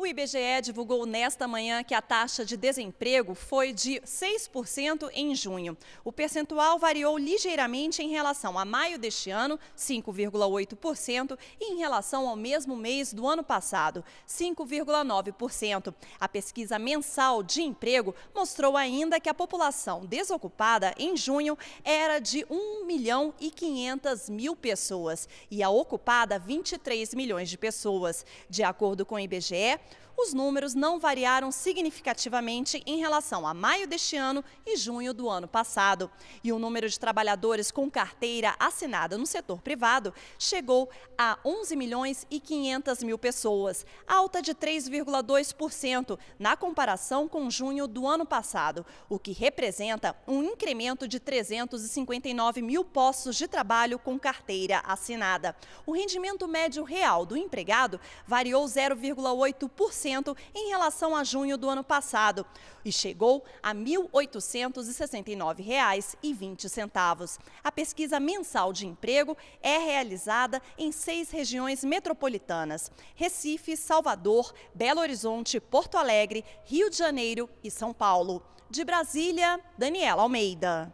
O IBGE divulgou nesta manhã que a taxa de desemprego foi de 6% em junho. O percentual variou ligeiramente em relação a maio deste ano, 5,8%, e em relação ao mesmo mês do ano passado, 5,9%. A pesquisa mensal de emprego mostrou ainda que a população desocupada em junho era de 1 milhão e 500 mil pessoas e a ocupada 23 milhões de pessoas. De acordo com o IBGE, os números não variaram significativamente em relação a maio deste ano e junho do ano passado. E o número de trabalhadores com carteira assinada no setor privado chegou a 11 milhões e 500 mil pessoas, alta de 3,2% na comparação com junho do ano passado, o que representa um incremento de 359 mil postos de trabalho com carteira assinada. O rendimento médio real do empregado variou 0,8% em relação a junho do ano passado e chegou a R$ 1.869,20. A pesquisa mensal de emprego é realizada em seis regiões metropolitanas: Recife, Salvador, Belo Horizonte, Porto Alegre, Rio de Janeiro e São Paulo. De Brasília, Daniela Almeida.